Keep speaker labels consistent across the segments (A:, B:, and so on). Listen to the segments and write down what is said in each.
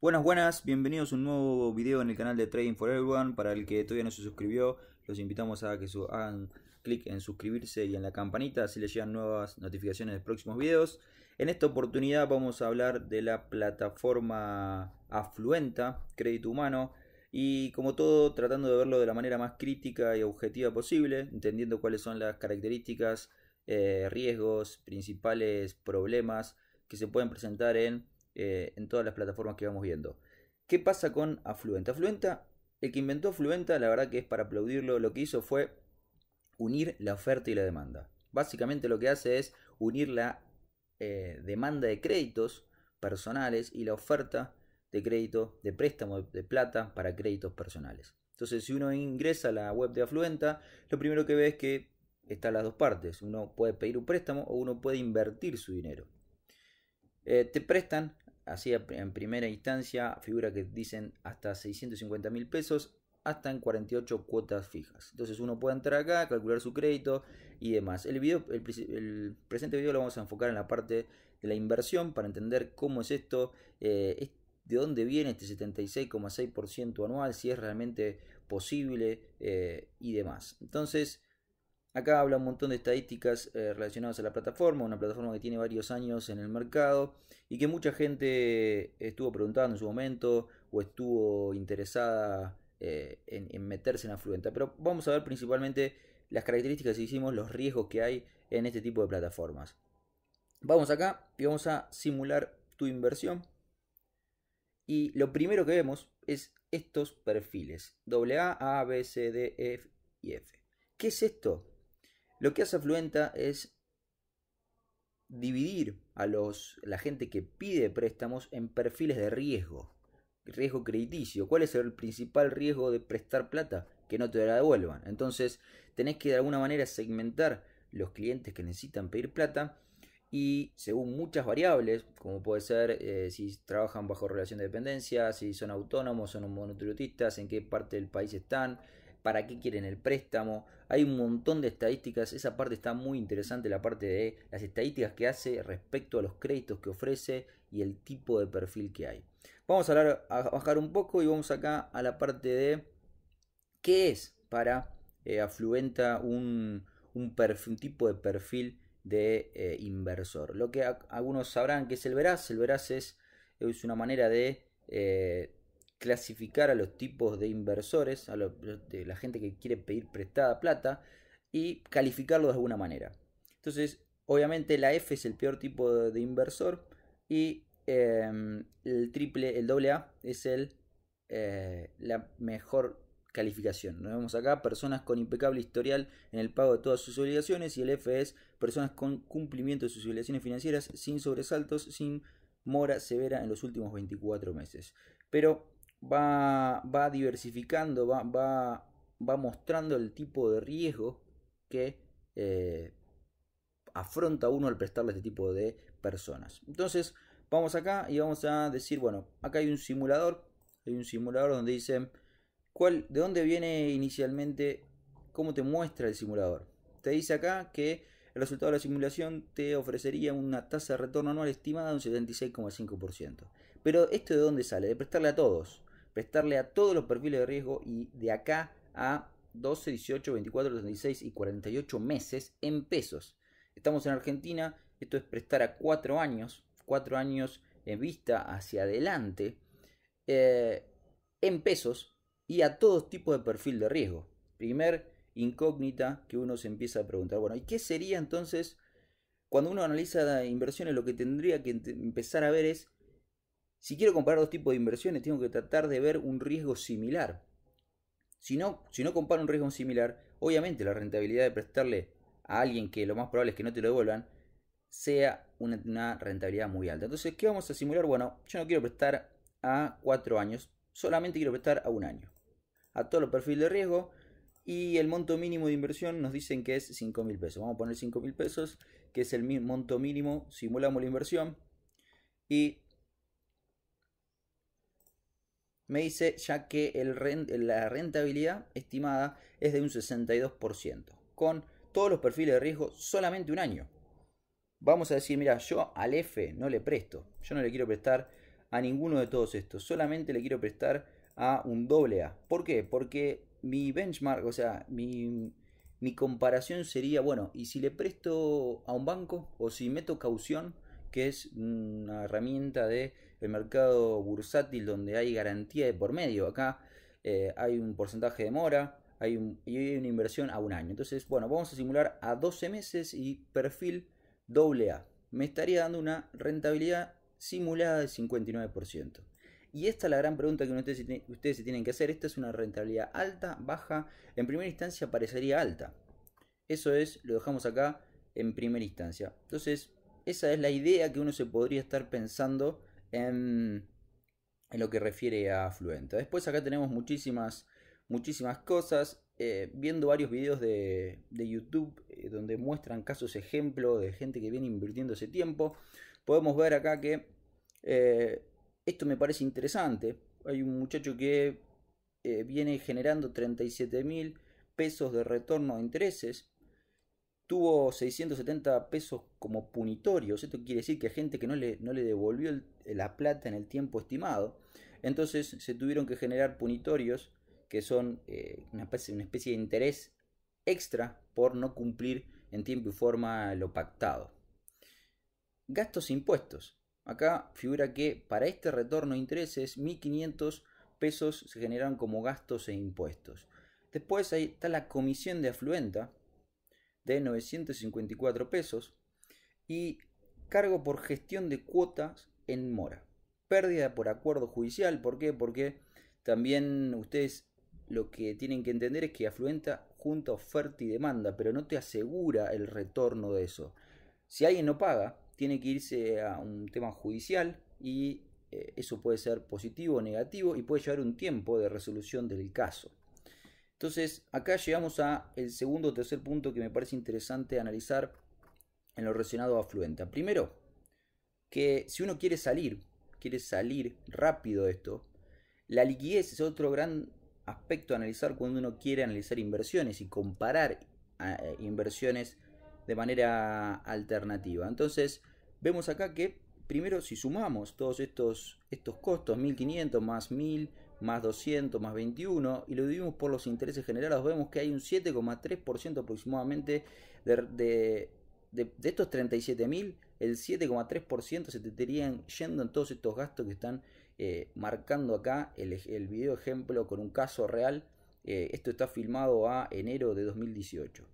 A: Buenas, buenas, bienvenidos a un nuevo video en el canal de Trading for Everyone. Para el que todavía no se suscribió, los invitamos a que hagan clic en suscribirse y en la campanita, así les llegan nuevas notificaciones de próximos videos. En esta oportunidad vamos a hablar de la plataforma Afluenta, Crédito Humano, y como todo, tratando de verlo de la manera más crítica y objetiva posible, entendiendo cuáles son las características, eh, riesgos, principales problemas que se pueden presentar en eh, en todas las plataformas que vamos viendo. ¿Qué pasa con Afluenta? Afluenta, el que inventó Afluenta, la verdad que es para aplaudirlo, lo que hizo fue unir la oferta y la demanda. Básicamente lo que hace es unir la eh, demanda de créditos personales y la oferta de crédito, de préstamo de plata para créditos personales. Entonces, si uno ingresa a la web de Afluenta, lo primero que ve es que están las dos partes. Uno puede pedir un préstamo o uno puede invertir su dinero. Eh, te prestan así en primera instancia, figura que dicen hasta 650 mil pesos, hasta en 48 cuotas fijas. Entonces uno puede entrar acá, calcular su crédito y demás. El, video, presente video lo vamos a enfocar en la parte de la inversión para entender cómo es esto, eh, de dónde viene este 76,6% anual, si es realmente posible eh, y demás. Entonces, Acá habla un montón de estadísticas eh, relacionadas a la plataforma, una plataforma que tiene varios años en el mercado y que mucha gente estuvo preguntando en su momento o estuvo interesada eh, en, meterse en Afluenta. Pero vamos a ver principalmente las características y hicimos, los riesgos que hay en este tipo de plataformas. Vamos acá y vamos a simular tu inversión. Y lo primero que vemos es estos perfiles. AA, A, B, C, D, e, F y F. ¿Qué es esto? Lo que hace afluenta es dividir a los, la gente que pide préstamos en perfiles de riesgo, riesgo crediticio. ¿Cuál es el principal riesgo de prestar plata? Que no te la devuelvan. Entonces, tenés que de alguna manera segmentar los clientes que necesitan pedir plata y según muchas variables, como puede ser eh, si trabajan bajo relación de dependencia, si son autónomos, son monotributistas, en qué parte del país están, para qué quieren el préstamo. Hay un montón de estadísticas, esa parte está muy interesante, la parte de las estadísticas que hace respecto a los créditos que ofrece y el tipo de perfil que hay. Vamos a, bajar un poco y vamos acá a la parte de qué es para eh, afluenta un, tipo de perfil de eh, inversor. Lo que algunos sabrán que es el veraz, el veraz es, es una manera de... Eh, clasificar a los tipos de inversores, a de la gente que quiere pedir prestada plata y calificarlo de alguna manera. Entonces, obviamente la F es el peor tipo de, inversor y em, el triple, el doble A es el, eh, la mejor calificación. Nos vemos acá personas con impecable historial en el pago de todas sus obligaciones y el F es personas con cumplimiento de sus obligaciones financieras sin sobresaltos, sin mora severa en los últimos 24 meses. Pero va, va diversificando, va, va, va, mostrando el tipo de riesgo que eh, afronta uno al prestarle a este tipo de personas. Entonces, vamos acá y vamos a decir, bueno, acá hay un simulador, hay un simulador donde dicen ¿cuál, ¿de dónde viene inicialmente? ¿Cómo te muestra el simulador? Te dice acá que el resultado de la simulación te ofrecería una tasa de retorno anual estimada de un 76,5%. Pero esto de dónde sale? De prestarle a todos prestarle a todos los perfiles de riesgo y de acá a 12, 18, 24, 36 y 48 meses en pesos. Estamos en Argentina, esto es prestar a 4 años, 4 años en vista hacia adelante, eh, en pesos y a todos tipos de perfil de riesgo. Primer incógnita que uno se empieza a preguntar, bueno, ¿y qué sería entonces cuando uno analiza inversiones lo que tendría que empezar a ver es si quiero comparar dos tipos de inversiones, tengo que tratar de ver un riesgo similar. Si no, si no comparo un riesgo similar, obviamente la rentabilidad de prestarle a alguien que lo más probable es que no te lo devuelvan, sea una, rentabilidad muy alta. Entonces, ¿qué vamos a simular? Bueno, yo no quiero prestar a cuatro años, solamente quiero prestar a un año. A todo el perfil de riesgo, y el monto mínimo de inversión nos dicen que es 5 mil pesos. Vamos a poner 5 mil pesos, que es el monto mínimo, simulamos la inversión y me dice ya que la rentabilidad estimada es de un 62%, con todos los perfiles de riesgo solamente un año. Vamos a decir, mira, yo al F no le presto, yo no le quiero prestar a ninguno de todos estos, solamente le quiero prestar a un doble A. ¿Por qué? Porque mi benchmark, o sea, mi comparación sería, bueno, ¿y si le presto a un banco o si meto caución, que es una herramienta de el mercado bursátil donde hay garantía de por medio. Acá eh, hay un porcentaje de mora hay y hay una inversión a un año. Entonces, bueno, vamos a simular a 12 meses y perfil AA. Me estaría dando una rentabilidad simulada de 59%. Y esta es la gran pregunta que ustedes, ustedes se tienen que hacer. Esta es una rentabilidad alta, baja. En primera instancia parecería alta. Eso es, lo dejamos acá en primera instancia. Entonces, esa es la idea que uno se podría estar pensando en, lo que refiere a Fluenta. Después acá tenemos muchísimas, muchísimas cosas. Eh, viendo varios videos de, YouTube eh, donde muestran casos ejemplo de gente que viene invirtiendo ese tiempo, podemos ver acá que eh, esto me parece interesante. Hay un muchacho que viene generando 37 mil pesos de retorno de intereses. Tuvo 670 pesos como punitorios. Esto quiere decir que a gente que no no le devolvió el la plata en el tiempo estimado. Entonces se tuvieron que generar punitorios que son eh, una, especie, de interés extra por no cumplir en tiempo y forma lo pactado. Gastos e impuestos. Acá figura que para este retorno de intereses 1.500 pesos se generaron como gastos e impuestos. Después está la comisión de afluenta de 954 pesos y cargo por gestión de cuotas en mora. Pérdida por acuerdo judicial, ¿por qué? Porque también ustedes lo que tienen que entender es que afluenta junta oferta y demanda, pero no te asegura el retorno de eso. Si alguien no paga, tiene que irse a un tema judicial y eh, eso puede ser positivo o negativo y puede llevar un tiempo de resolución del caso. Entonces, acá llegamos a el segundo o tercer punto que me parece interesante analizar en lo relacionado a afluenta. Primero, que si uno quiere salir, quiere salir rápido esto, la liquidez es otro gran aspecto a analizar cuando uno quiere analizar inversiones y comparar eh, eh, inversiones de manera alternativa. Entonces, vemos acá que primero si sumamos todos estos, estos costos, 1500 más 1000 más 200 más 21 y lo dividimos por los intereses generados, vemos que hay un 7,3% aproximadamente de, de, de, de estos 37.000 el 7,3% se te estarían yendo en todos estos gastos que están eh, marcando acá el, el, video ejemplo con un caso real. Eh, esto está filmado a enero de 2018.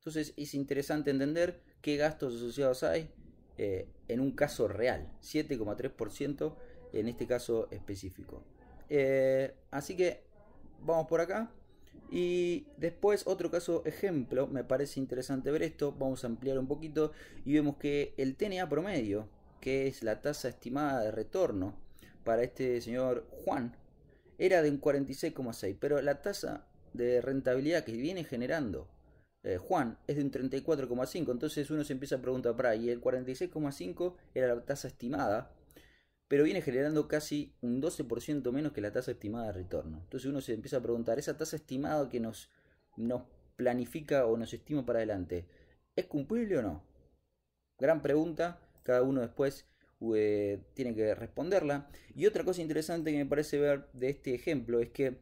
A: Entonces es interesante entender qué gastos asociados hay eh, en un caso real, 7,3% en este caso específico. así que vamos por acá. Y después otro caso ejemplo, me parece interesante ver esto, vamos a ampliar un poquito y vemos que el TNA promedio, que es la tasa estimada de retorno para este señor Juan, era de un 46,6, pero la tasa de rentabilidad que viene generando eh, Juan es de un 34,5, entonces uno se empieza a preguntar, para, ¿y el 46,5 era la tasa estimada pero viene generando casi un 12% menos que la tasa estimada de retorno. Entonces uno se empieza a preguntar, ¿esa tasa estimada que nos, nos planifica o nos estima para adelante, ¿es cumplible o no? Gran pregunta, cada uno después eh, tiene que responderla. Y otra cosa interesante que me parece ver de este ejemplo es que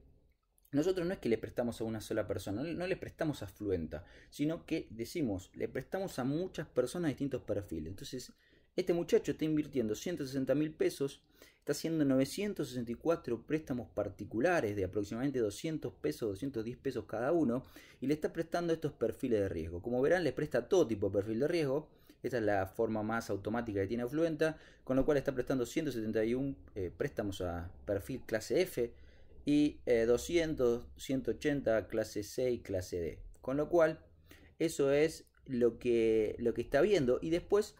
A: nosotros no es que le prestamos a una sola persona, no le prestamos a Fluenta, sino que decimos, le prestamos a muchas personas distintos perfiles. Entonces, este muchacho está invirtiendo 160 mil pesos, está haciendo 964 préstamos particulares de aproximadamente 200 pesos, 210 pesos cada uno, y le está prestando estos perfiles de riesgo. Como verán, le presta todo tipo de perfil de riesgo. Esta es la forma más automática que tiene Afluenta, con lo cual está prestando 171 eh, préstamos a perfil clase F y 200, eh, 180 clase C y clase D. Con lo cual, eso es lo que, lo que está viendo. Y después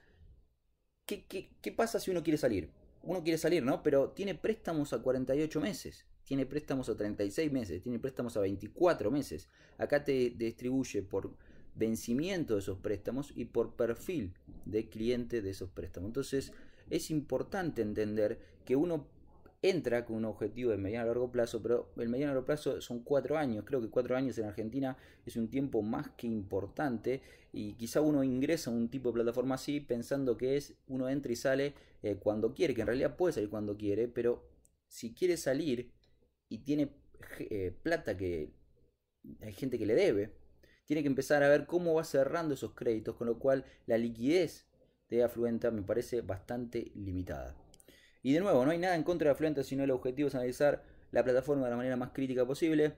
A: ¿qué, pasa si uno quiere salir? Uno quiere salir, ¿no? Pero tiene préstamos a 48 meses, tiene préstamos a 36 meses, tiene préstamos a 24 meses. Acá te distribuye por vencimiento de esos préstamos y por perfil de cliente de esos préstamos. Entonces, es importante entender que uno entra con un objetivo de mediano a largo plazo, pero el mediano a largo plazo son cuatro años. Creo que cuatro años en Argentina es un tiempo más que importante y quizá uno ingresa a un tipo de plataforma así pensando que es uno entra y sale eh, cuando quiere, que en realidad puede salir cuando quiere, pero si quiere salir y tiene eh, plata que hay gente que le debe, tiene que empezar a ver cómo va cerrando esos créditos, con lo cual la liquidez de Afluenta me parece bastante limitada. Y de nuevo, no hay nada en contra de Afluente, sino el objetivo es analizar la plataforma de la manera más crítica posible,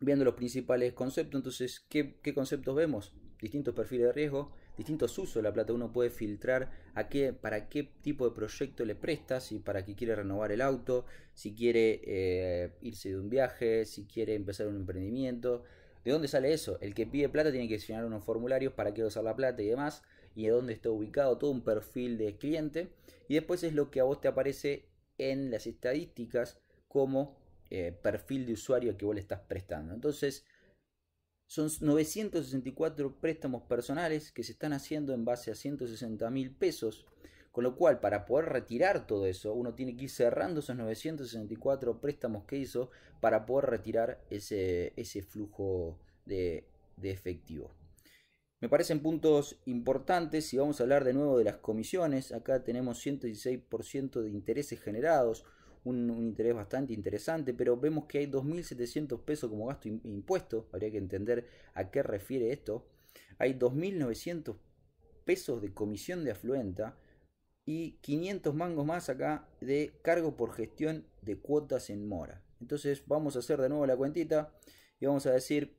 A: viendo los principales conceptos. Entonces, ¿qué, conceptos vemos? Distintos perfiles de riesgo, distintos usos de la plata. Uno puede filtrar a qué, para qué tipo de proyecto le presta, si para qué quiere renovar el auto, si quiere eh, irse de un viaje, si quiere empezar un emprendimiento. ¿De dónde sale eso? El que pide plata tiene que llenar unos formularios para qué usar la plata y demás y de dónde está ubicado, todo un perfil de cliente. Y después es lo que a vos te aparece en las estadísticas como eh, perfil de usuario que vos le estás prestando. Entonces, son 964 préstamos personales que se están haciendo en base a 160 mil pesos. Con lo cual, para poder retirar todo eso, uno tiene que ir cerrando esos 964 préstamos que hizo para poder retirar ese, ese flujo de, de efectivo. Me parecen puntos importantes si vamos a hablar de nuevo de las comisiones. Acá tenemos 116% de intereses generados, un, interés bastante interesante, pero vemos que hay 2.700 pesos como gasto impuesto. Habría que entender a qué refiere esto. Hay 2.900 pesos de comisión de afluenta y 500 mangos más acá de cargo por gestión de cuotas en mora. Entonces vamos a hacer de nuevo la cuentita y vamos a decir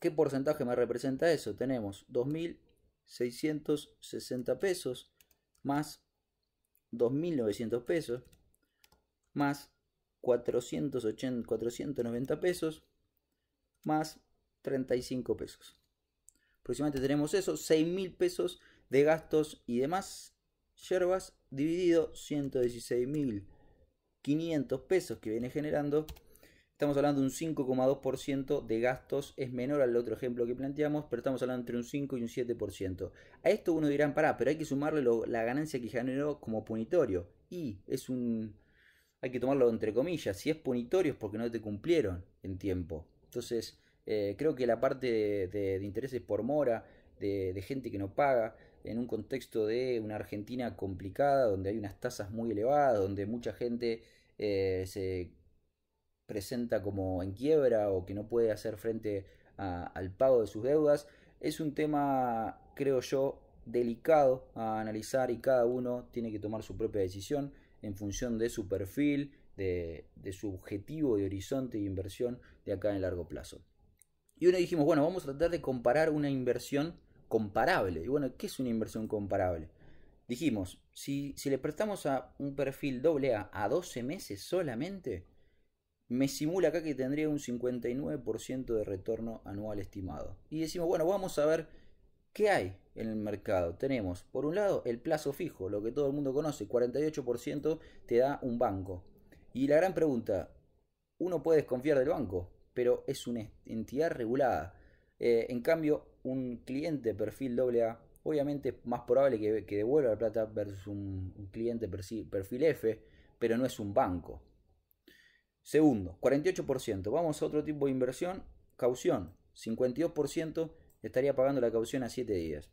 A: ¿Qué porcentaje me representa eso? Tenemos 2.660 pesos más 2.900 pesos más 480, 490 pesos más 35 pesos. Aproximadamente tenemos eso, 6.000 pesos de gastos y demás yerbas dividido 116.500 pesos que viene generando Estamos hablando de un 5,2% de gastos, es menor al otro ejemplo que planteamos, pero estamos hablando entre un 5 y un 7%. A esto uno dirá, pará, pero hay que sumarle la ganancia que generó como punitorio. Y es un... hay que tomarlo entre comillas, si es punitorio es porque no te cumplieron en tiempo. Entonces, eh, creo que la parte de, intereses por mora, de, gente que no paga, en un contexto de una Argentina complicada, donde hay unas tasas muy elevadas, donde mucha gente eh, se presenta como en quiebra o que no puede hacer frente al pago de sus deudas. Es un tema, creo yo, delicado a analizar y cada uno tiene que tomar su propia decisión en función de su perfil, de, su objetivo de horizonte de inversión de acá en largo plazo. Y uno dijimos, bueno, vamos a tratar de comparar una inversión comparable. Y bueno, ¿qué es una inversión comparable? Dijimos, si, si le prestamos a un perfil doble A a 12 meses solamente, me simula acá que tendría un 59% de retorno anual estimado. Y decimos, bueno, vamos a ver qué hay en el mercado. Tenemos, por un lado, el plazo fijo, lo que todo el mundo conoce, 48% te da un banco. Y la gran pregunta, uno puede desconfiar del banco, pero es una entidad regulada. Eh, en cambio, un cliente perfil AA, obviamente es más probable que, devuelva la plata versus un, un cliente perfil F, pero no es un banco. Segundo, 48%. Vamos a otro tipo de inversión, caución. 52% estaría pagando la caución a 7 días.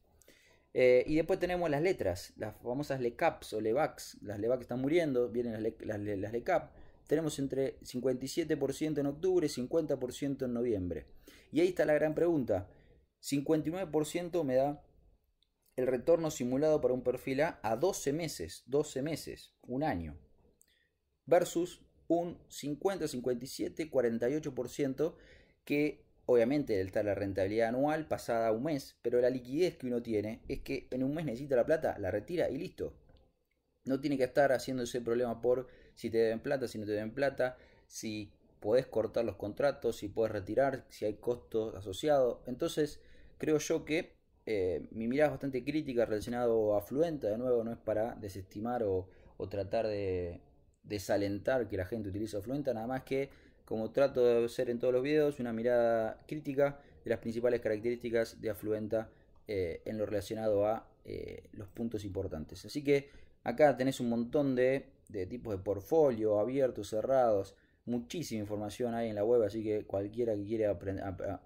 A: Eh, y después tenemos las letras, las famosas LECAPs o LEVACs. Las LEVACs están muriendo, vienen las, le, las, LECAP. Tenemos entre 57% en octubre, 50% en noviembre. Y ahí está la gran pregunta. 59% me da el retorno simulado para un perfil A a 12 meses, 12 meses, un año. Versus un 50, 57, 48% que obviamente está la rentabilidad anual pasada un mes, pero la liquidez que uno tiene es que en un mes necesita la plata, la retira y listo. No tiene que estar haciéndose problema por si te deben plata, si no te deben plata, si podés cortar los contratos, si podés retirar, si hay costos asociados. Entonces, creo yo que eh, mi mirada es bastante crítica relacionado a Fluenta, de nuevo, no es para desestimar o tratar de, desalentar que la gente utilice afluenta nada más que, como trato de hacer en todos los videos, una mirada crítica de las principales características de Afluenta eh, en lo relacionado a eh, los puntos importantes. Así que acá tenés un montón de, tipos de portfolio, abiertos, cerrados, muchísima información ahí en la web, así que cualquiera que quiera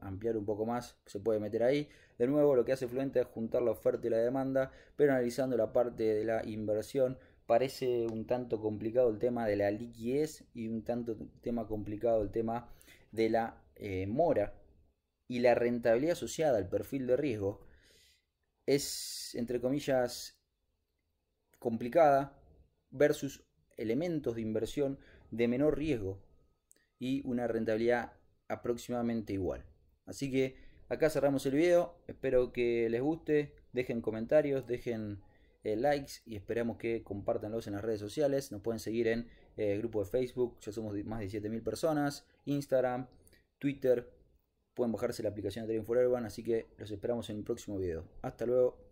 A: ampliar un poco más se puede meter ahí. De nuevo, lo que hace afluenta es juntar la oferta y la demanda, pero analizando la parte de la inversión parece un tanto complicado el tema de la liquidez y un tanto tema complicado el tema de la eh, mora y la rentabilidad asociada al perfil de riesgo es, entre comillas, complicada versus elementos de inversión de menor riesgo y una rentabilidad aproximadamente igual. Así que acá cerramos el video, espero que les guste, dejen comentarios, dejen eh, likes y esperamos que compartanlos en las redes sociales. Nos pueden seguir en el eh, grupo de Facebook, ya somos más de 17.000 personas, Instagram, Twitter. Pueden bajarse la aplicación de Trading for Urban, así que los esperamos en el próximo video. Hasta luego.